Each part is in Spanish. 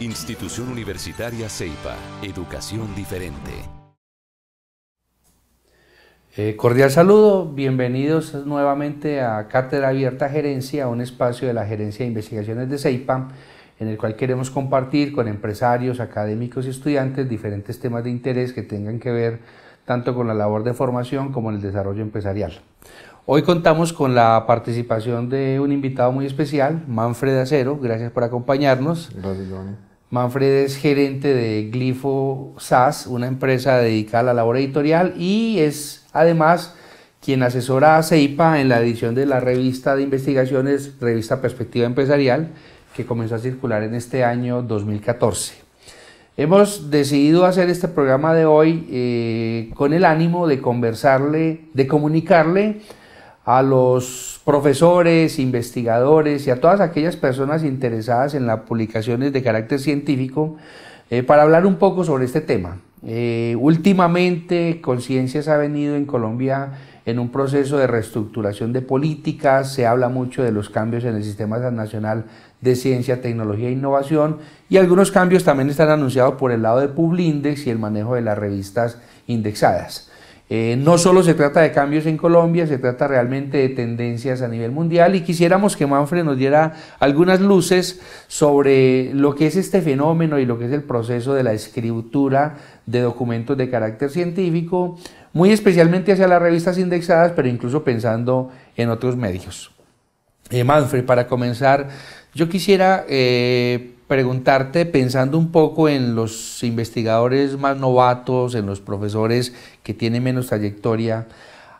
Institución Universitaria CEIPA, Educación Diferente. Eh, cordial saludo, bienvenidos nuevamente a Cátedra Abierta Gerencia, un espacio de la Gerencia de Investigaciones de CEIPA, en el cual queremos compartir con empresarios, académicos y estudiantes diferentes temas de interés que tengan que ver tanto con la labor de formación como en el desarrollo empresarial. Hoy contamos con la participación de un invitado muy especial, Manfred Acero. Gracias por acompañarnos. Manfred es gerente de Glifo SAS, una empresa dedicada a la labor editorial y es además quien asesora a CEIPA en la edición de la revista de investigaciones, revista Perspectiva Empresarial, que comenzó a circular en este año 2014. Hemos decidido hacer este programa de hoy eh, con el ánimo de conversarle, de comunicarle a los profesores, investigadores y a todas aquellas personas interesadas en las publicaciones de carácter científico eh, para hablar un poco sobre este tema. Eh, últimamente, Conciencias ha venido en Colombia en un proceso de reestructuración de políticas, se habla mucho de los cambios en el sistema nacional de ciencia, tecnología e innovación y algunos cambios también están anunciados por el lado de Publindex y el manejo de las revistas indexadas. Eh, no solo se trata de cambios en Colombia, se trata realmente de tendencias a nivel mundial y quisiéramos que Manfred nos diera algunas luces sobre lo que es este fenómeno y lo que es el proceso de la escritura de documentos de carácter científico, muy especialmente hacia las revistas indexadas, pero incluso pensando en otros medios. Eh, Manfred, para comenzar, yo quisiera eh, preguntarte, pensando un poco en los investigadores más novatos, en los profesores que tienen menos trayectoria,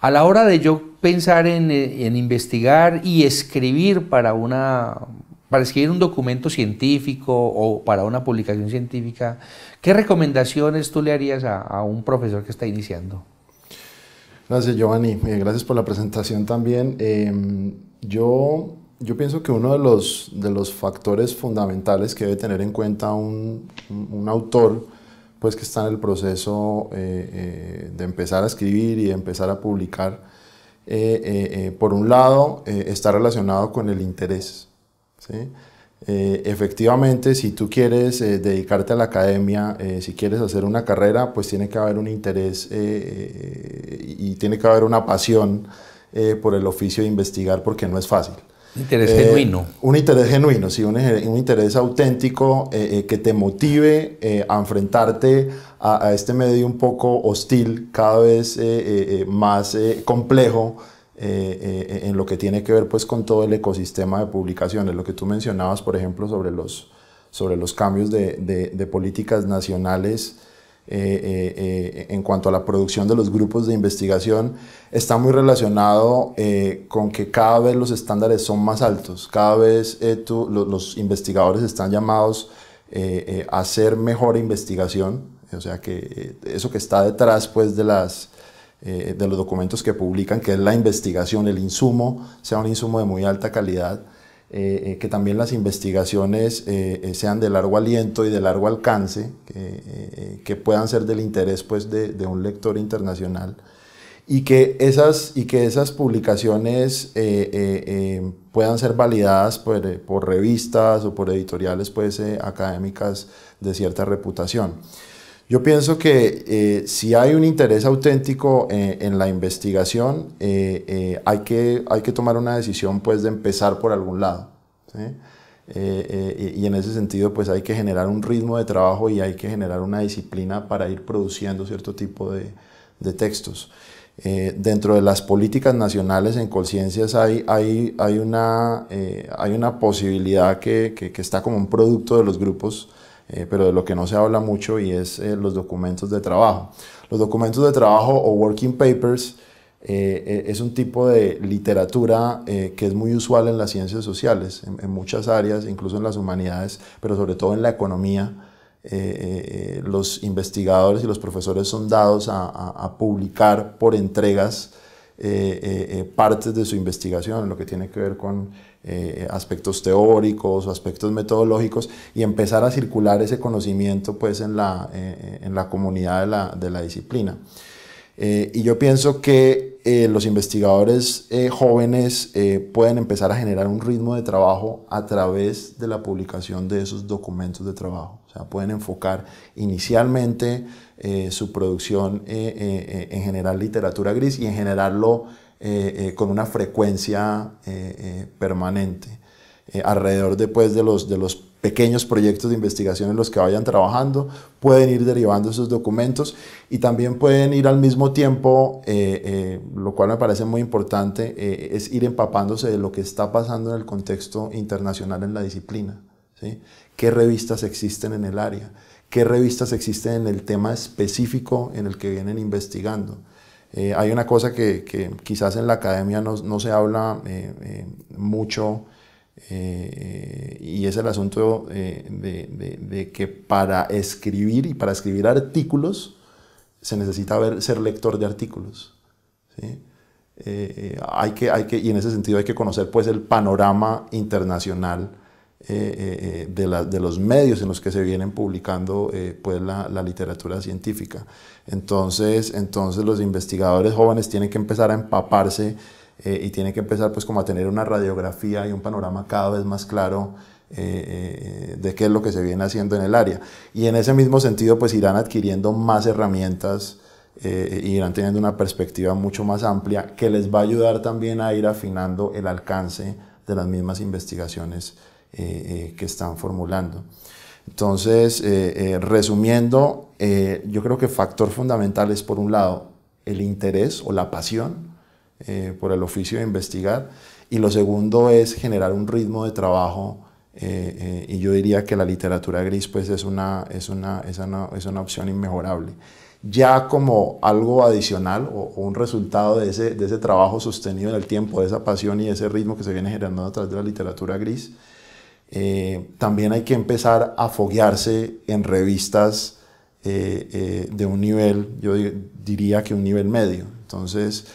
a la hora de yo pensar en, eh, investigar y escribir para una para escribir un documento científico o para una publicación científica, ¿qué recomendaciones tú le harías a, un profesor que está iniciando? Gracias Giovanni, eh, gracias por la presentación también. Em, yo yo pienso que uno de los, factores fundamentales que debe tener en cuenta un, autor, pues que está en el proceso eh, eh, de empezar a escribir y de empezar a publicar, eh, por un lado, está relacionado con el interés. efectivamente, si tú quieres dedicarte a la academia, si quieres hacer una carrera, pues tiene que haber un interés y tiene que haber una pasión por el oficio de investigar porque no es fácil. Interés genuino. Eh, un interés genuino, sí, un, eh, interés auténtico eh, que te motive a enfrentarte a, este medio un poco hostil, cada vez más complejo. en lo que tiene que ver pues con todo el ecosistema de publicaciones, lo que tú mencionabas por ejemplo sobre los, sobre los cambios de políticas nacionales eh, eh, eh, en cuanto a la producción de los grupos de investigación está muy relacionado con que cada vez los estándares son más altos, cada vez los investigadores están llamados a hacer mejor investigación, o sea que eso que está detrás pues de los documentos que publican, que es la investigación, el insumo, sea un insumo de muy alta calidad. Eh, eh, que también las investigaciones eh, sean de largo aliento y de largo alcance, que, puedan ser del interés pues, de, un lector internacional, y que esas, y que esas publicaciones puedan ser validadas por, revistas o por editoriales pues, académicas de cierta reputación. Yo pienso que eh, si hay un interés auténtico eh, en la investigación, eh, hay, que, tomar una decisión pues, de empezar por algún lado. y en ese sentido, pues hay que generar un ritmo de trabajo y hay que generar una disciplina para ir produciendo cierto tipo de, textos. dentro de las políticas nacionales en conciencias hay, una, posibilidad que, que, está como un producto de los grupos eh, pero de lo que no se habla mucho y es eh, los documentos de trabajo. Los documentos de trabajo o working papers eh, es un tipo de literatura que es muy usual en las ciencias sociales, en, muchas áreas, incluso en las humanidades, pero sobre todo en la economía. los investigadores y los profesores son dados a publicar por entregas partes de su investigación, lo que tiene que ver con eh, aspectos teóricos, aspectos metodológicos y empezar a circular ese conocimiento pues en la, eh, en la comunidad de la, disciplina. Eh, y yo pienso que los investigadores jóvenes pueden empezar a generar un ritmo de trabajo a través de la publicación de esos documentos de trabajo. O sea, pueden enfocar inicialmente su producción en generar literatura gris y en generarlo eh, eh, con una frecuencia eh, permanente. alrededor después de los, de los pequeños proyectos de investigación en los que vayan trabajando, pueden ir derivando esos documentos y también pueden ir al mismo tiempo, lo cual me parece muy importante, es ir empapándose de lo que está pasando en el contexto internacional en la disciplina. ¿sí? ¿Qué revistas existen en el área? ¿Qué revistas existen en el tema específico en el que vienen investigando? Eh, hay una cosa que, quizás en la academia no, se habla eh, eh, mucho y es el asunto de, que para escribir y para escribir artículos se necesita ser lector de artículos. hay que, y en ese sentido hay que conocer pues, el panorama internacional eh, eh, eh, de, los medios en los que se vienen publicando pues la, literatura científica. Entonces, entonces los investigadores jóvenes tienen que empezar a empaparse y tienen que empezar pues como a tener una radiografía y un panorama cada vez más claro de qué es lo que se viene haciendo en el área. Y en ese mismo sentido, pues irán adquiriendo más herramientas eh, irán teniendo una perspectiva mucho más amplia que les va a ayudar también a ir afinando el alcance de las mismas investigaciones eh, eh, que están formulando. Entonces, eh, resumiendo, yo creo que factor fundamental es, por un lado, el interés o la pasión por el oficio de investigar, y lo segundo es generar un ritmo de trabajo y yo diría que la literatura gris pues es una, es una, es una opción inmejorable. Ya como algo adicional o, un resultado de ese, de ese, trabajo sostenido en el tiempo, de esa pasión y ese ritmo que se viene generando a través de la literatura gris, eh, también hay que empezar a foguearse en revistas eh, eh, de un nivel, yo diría que un nivel medio. Entonces,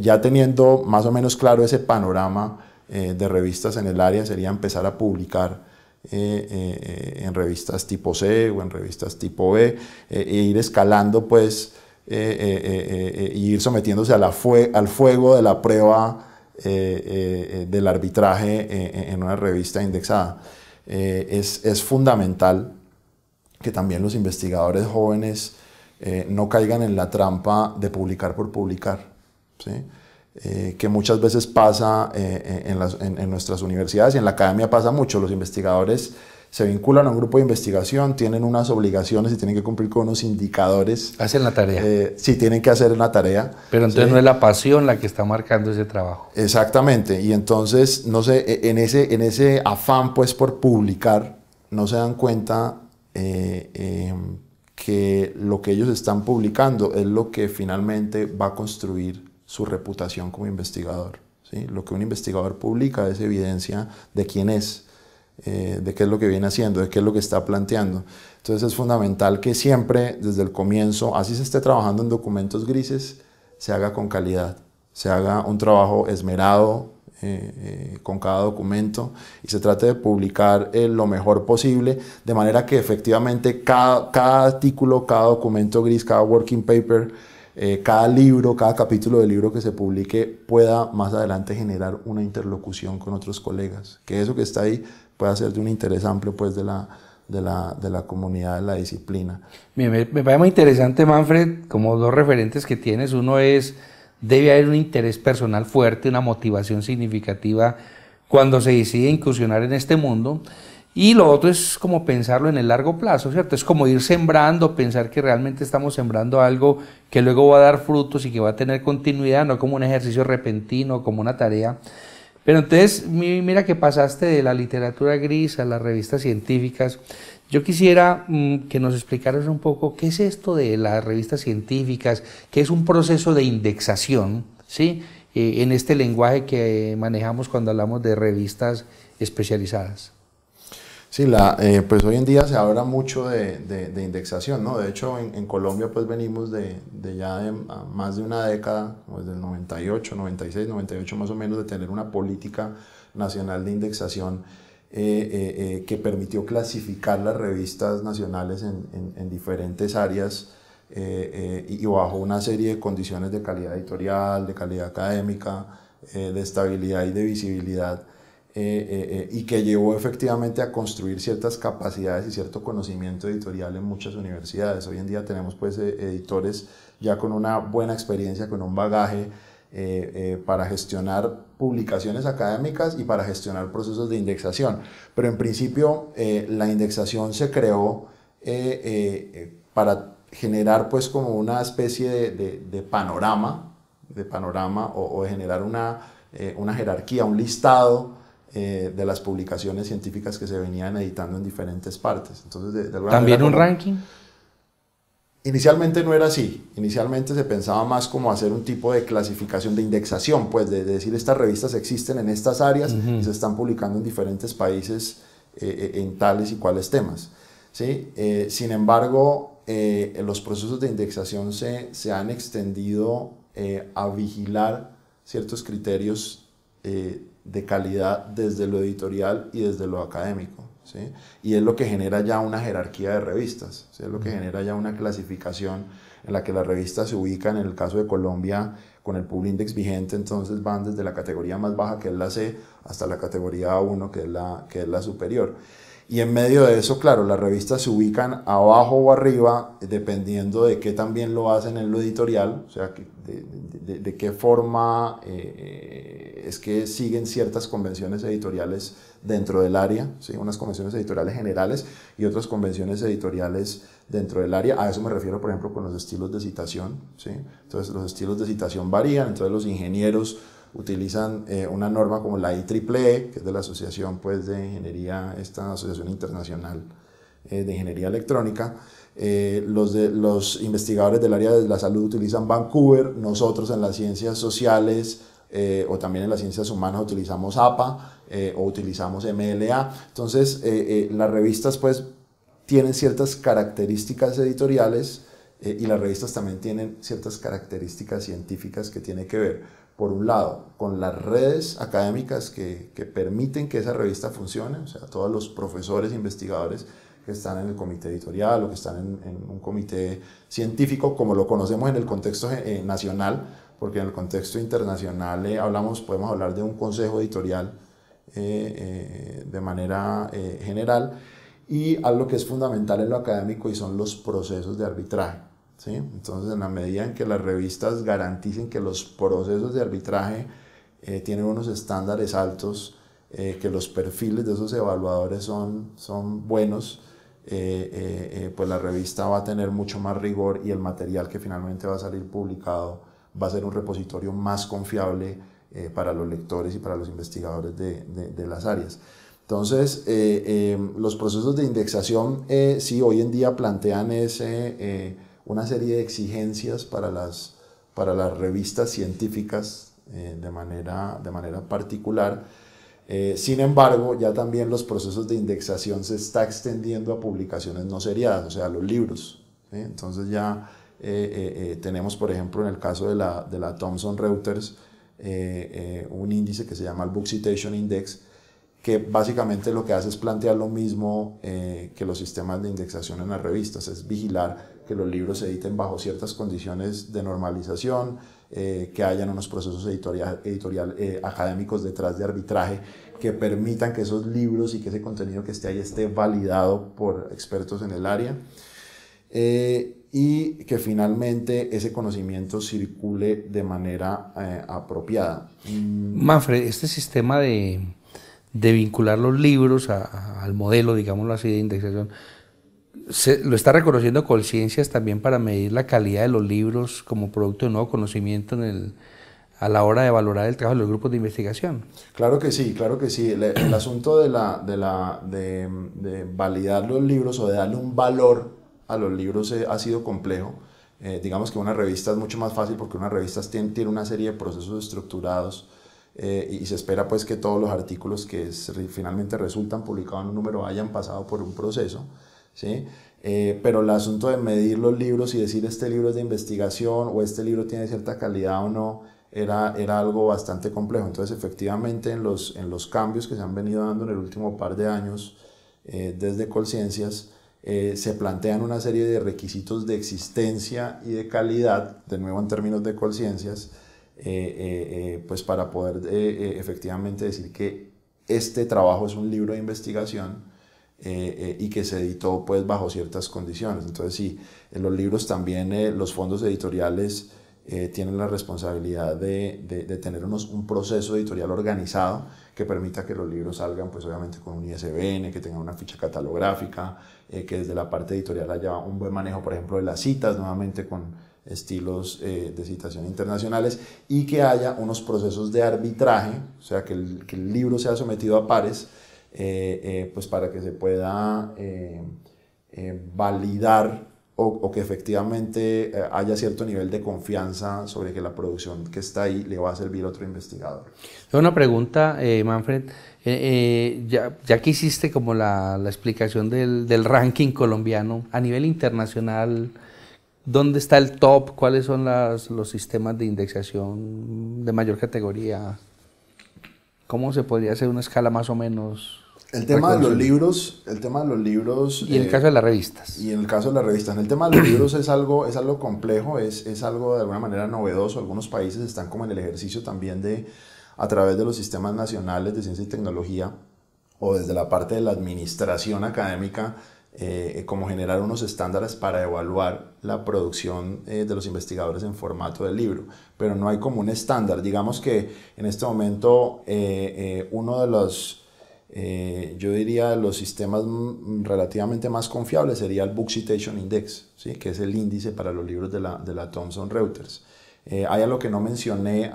ya teniendo más o menos claro ese panorama de revistas en el área, sería empezar a publicar en revistas tipo C o en revistas tipo B, e ir escalando pues, e ir sometiéndose a al fuego de la prueba eh, eh, eh, del arbitraje en una revista indexada. Es, fundamental que también los investigadores jóvenes no caigan en la trampa de publicar por publicar, que muchas veces pasa en, nuestras universidades y en la academia pasa mucho. Los investigadores se vinculan a un grupo de investigación, tienen unas obligaciones y tienen que cumplir con unos indicadores. Hacen la tarea. Eh, sí, tienen que hacer la tarea. Pero entonces no es la pasión la que está marcando ese trabajo. Exactamente, y entonces, no sé, e, en ese, en ese afán pues por publicar, no se dan cuenta eh, em, que lo que ellos están publicando es lo que finalmente va a construir su reputación como investigador. ¿sí? Lo que un investigador publica es evidencia de quién es eh, de qué es lo que viene haciendo, de qué es lo que está planteando. Entonces es fundamental que siempre desde el comienzo, así se esté trabajando en documentos grises, se haga con calidad, se haga un trabajo esmerado eh, eh, con cada documento y se trate de publicar lo mejor posible, de manera que efectivamente cada, cada artículo, cada documento gris, cada working paper, cada libro, cada capítulo del libro que se publique pueda más adelante generar una interlocución con otros colegas, que eso que está ahí puede ser de un interés amplio pues de la, de la, comunidad, de la disciplina. me, me, parece muy interesante, Manfred, como dos referentes que tienes. Uno es, debe haber un interés personal fuerte, una motivación significativa cuando se decide incursionar en este mundo. Y lo otro es como pensarlo en el largo plazo, ¿cierto? Es como ir sembrando, pensar que realmente estamos sembrando algo que luego va a dar frutos y que va a tener continuidad, no como un ejercicio repentino, como una tarea pero entonces, mira que pasaste de la literatura gris a las revistas científicas. Yo quisiera mm, que nos explicaras un poco qué es esto de las revistas científicas, qué es un proceso de indexación, ¿sí? Eh, en este lenguaje que manejamos cuando hablamos de revistas especializadas. Sí, la, eh, pues hoy en día se habla mucho de, indexación, ¿no? De hecho, en, Colombia pues venimos de, ya de más de una década, desde el 98, 96, 98 más o menos, de tener una política nacional de indexación eh, eh, que permitió clasificar las revistas nacionales en, en, diferentes áreas y bajo una serie de condiciones de calidad editorial, de calidad académica, de estabilidad y de visibilidad eh, eh, eh, y que llevó efectivamente a construir ciertas capacidades y cierto conocimiento editorial en muchas universidades. Hoy en día tenemos pues editores ya con una buena experiencia, con un bagaje para gestionar publicaciones académicas y para gestionar procesos de indexación. Pero en principio la indexación se creó para generar pues como una especie de, panorama, de panorama o, generar una jerarquía, un listado eh, de las publicaciones científicas que se venían editando en diferentes partes. Entonces, ¿También un ranking? Inicialmente no era así. Inicialmente se pensaba más como hacer un tipo de clasificación, de indexación, pues de, decir estas revistas existen en estas áreas y se están publicando en diferentes países eh, eh, en tales y cuales temas. ¿sí? sin embargo, los procesos de indexación se, se han extendido a vigilar ciertos criterios de calidad desde lo editorial y desde lo académico. ¿sí? Y es lo que genera ya una jerarquía de revistas, es lo que genera ya una clasificación en la que las revistas se ubican, en el caso de Colombia, con el Publindex vigente, entonces van desde la categoría más baja, que es la C, hasta la categoría A1, que es la, que es la superior. Y en medio de eso, claro, las revistas se ubican abajo o arriba, dependiendo de qué también lo hacen en lo editorial, o sea, de, qué forma eh, es que siguen ciertas convenciones editoriales dentro del área, ¿sí? unas convenciones editoriales generales y otras convenciones editoriales dentro del área. A eso me refiero, por ejemplo, con los estilos de citación. ¿sí? Entonces, los estilos de citación varían, entonces los ingenieros utilizan eh, una norma como la IEEE, e, que es de la Asociación pues, de Ingeniería, esta Asociación Internacional eh, de Ingeniería Electrónica. Eh, los, de, los investigadores del área de la salud utilizan Vancouver, nosotros en las ciencias sociales o también en las ciencias humanas utilizamos APA o utilizamos MLA. Entonces, las revistas pues tienen ciertas características editoriales eh, y las revistas también tienen ciertas características científicas que tiene que ver, por un lado, con las redes académicas que, permiten que esa revista funcione, o sea, todos los profesores, investigadores que están en el comité editorial o que están en, un comité científico, como lo conocemos en el contexto eh, nacional, porque en el contexto internacional eh, hablamos, podemos hablar de un consejo editorial de manera general y algo que es fundamental en lo académico y son los procesos de arbitraje. Entonces, en la medida en que las revistas garanticen que los procesos de arbitraje eh, tienen unos estándares altos, eh, que los perfiles de esos evaluadores son, buenos, eh, pues la revista va a tener mucho más rigor y el material que finalmente va a salir publicado va a ser un repositorio más confiable para los lectores y para los investigadores de las áreas. Entonces, eh, eh, los procesos de indexación eh, sí hoy en día plantean una serie de exigencias para las, revistas científicas de, manera, particular. sin embargo, ya también los procesos de indexación se está extendiendo a publicaciones no seriadas, o sea, a los libros. Entonces ya tenemos, por ejemplo, en el caso de la, de la Thomson Reuters, un índice que se llama el Book Citation Index, que básicamente lo que hace es plantear lo mismo eh, que los sistemas de indexación en las revistas, es vigilar que los libros se editen bajo ciertas condiciones de normalización, eh, que hayan unos procesos editoriales editorial eh, académicos detrás de arbitraje que permitan que esos libros y que ese contenido que esté ahí esté validado por expertos en el área. y que finalmente ese conocimiento circule de manera apropiada. Mm. Manfred, este sistema de, de vincular los libros al modelo, digámoslo así, de indexación. lo está reconociendo con ciencias también para medir la calidad de los libros como producto de nuevo conocimiento a la hora de valorar el trabajo de los grupos de investigación. Claro que sí, claro que sí. El, asunto de, validar los libros o de darle un valor a los libros eh, ha sido complejo. Eh, digamos que una revista es mucho más fácil porque una revista tiene una serie de procesos estructurados eh, y se espera pues que todos los artículos que finalmente resultan publicados en un número hayan pasado por un proceso, ¿sí? Eh, pero el asunto de medir los libros y decir este libro es de investigación o este libro tiene cierta calidad o no, era, algo bastante complejo. Entonces efectivamente en los, cambios que se han venido dando en el último par de años eh, desde Colciencias, se plantean una serie de requisitos de existencia y de calidad, de nuevo en términos de Colciencias eh, eh, eh, pues para poder efectivamente decir que este trabajo es un libro de investigación y que se editó pues bajo ciertas condiciones. Entonces sí, en los libros también los fondos editoriales tienen la responsabilidad de, tener un proceso editorial organizado que permita que los libros salgan, pues obviamente con un ISBN, que tengan una ficha catalográfica, que desde la parte editorial haya un buen manejo, por ejemplo, de las citas, nuevamente con estilos eh, de citación internacionales y que haya unos procesos de arbitraje, o sea, que el, que el libro sea sometido a pares, eh, eh, pues para que se pueda validar o, que efectivamente haya cierto nivel de confianza sobre que la producción que está ahí le va a servir a otro investigador. Una pregunta, Manfred. Ya, que hiciste como la, explicación del, del, ranking colombiano a nivel internacional, ¿Dónde está el top? ¿Cuáles son los sistemas de indexación de mayor categoría? ¿Cómo se podría hacer una escala más o menos? El tema de los libros, el tema de los libros. Y en el eh, caso de las revistas. Y en el caso de las revistas. El tema de los libros es algo, es algo complejo, es, es algo de alguna manera novedoso. Algunos países están como en el ejercicio también de, a través de los sistemas nacionales de ciencia y tecnología, o desde la parte de la administración académica, eh, como generar unos estándares para evaluar la producción eh, de los investigadores en formato de libro, pero no hay como un estándar. Digamos que en este momento eh, uno de los, yo diría, los sistemas relativamente más confiables sería el Book Citation Index, que es el índice para los libros de la Thomson Reuters. hay algo que no mencioné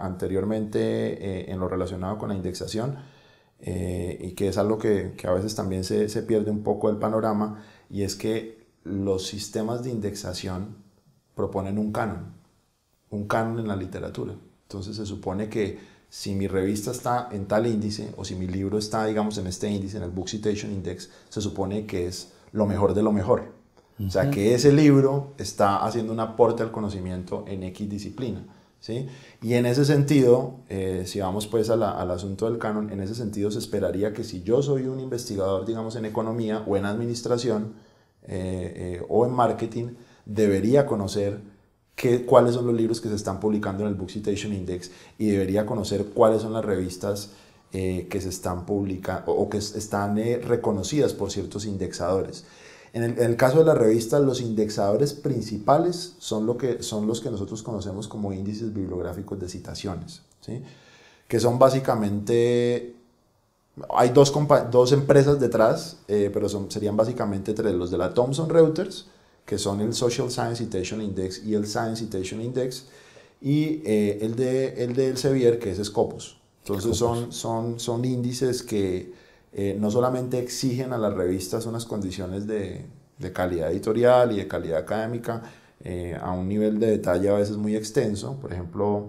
anteriormente en lo relacionado con la indexación, eh, y que es algo que, a veces también se, pierde un poco el panorama, y es que los sistemas de indexación proponen un canon, un canon en la literatura. Entonces se supone que si mi revista está en tal índice o si mi libro está, digamos, en este índice, en el Book Citation Index, se supone que es lo mejor de lo mejor. O sea, que ese libro está haciendo un aporte al conocimiento en X disciplina. Y en ese sentido, eh, si vamos pues al asunto del canon, en ese sentido se esperaría que si yo soy un investigador, digamos, en economía o en administración eh, eh, o en marketing, debería conocer qué, cuáles son los libros que se están publicando en el Book Citation Index y debería conocer cuáles son las revistas que se están publicando o que están reconocidas por ciertos indexadores. En el, caso de la revista, los indexadores principales son, lo que, son los que nosotros conocemos como índices bibliográficos de citaciones, ¿sí? que son básicamente, hay dos, dos empresas detrás, eh, pero son, serían básicamente tres, los de la Thomson Reuters, que son el Social Science Citation Index y el Science Citation Index, y eh, el, de, el de Elsevier, que es Scopus. Entonces Son, son, son índices que eh, no solamente exigen a las revistas unas condiciones de, calidad editorial y de calidad académica eh, a un nivel de detalle a veces muy extenso, por ejemplo,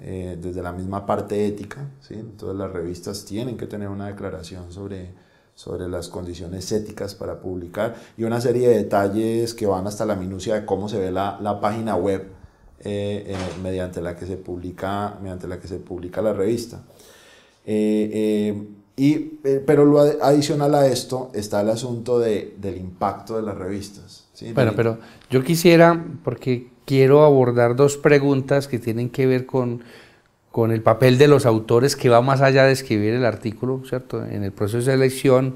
eh, desde la misma parte ética, ¿sí? entonces las revistas tienen que tener una declaración sobre, sobre las condiciones éticas para publicar y una serie de detalles que van hasta la minucia de cómo se ve la, página web mediante, la que se publica, mediante la que se publica la revista. Y, eh, pero lo adicional a esto está el asunto de, del impacto de las revistas. Bueno, pero yo quisiera, porque quiero abordar dos preguntas que tienen que ver con, con el papel de los autores que va más allá de escribir el artículo, ¿cierto? En el proceso de elección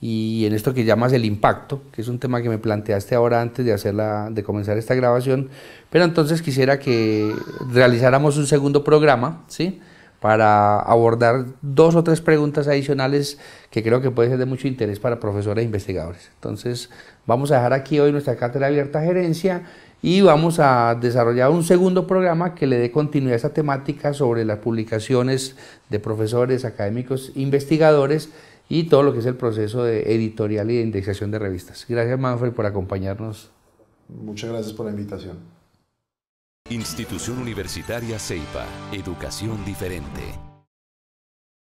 y en esto que llamas el impacto, que es un tema que me planteaste ahora antes de, hacer la, de comenzar esta grabación, pero entonces quisiera que realizáramos un segundo programa, ¿sí? para abordar dos o tres preguntas adicionales que creo que puede ser de mucho interés para profesores e investigadores. Entonces, vamos a dejar aquí hoy nuestra cátedra abierta a gerencia y vamos a desarrollar un segundo programa que le dé continuidad a esta temática sobre las publicaciones de profesores, académicos, investigadores y todo lo que es el proceso de editorial y de indexación de revistas. Gracias Manfred por acompañarnos. Muchas gracias por la invitación. Institución Universitaria CEIPA. Educación diferente.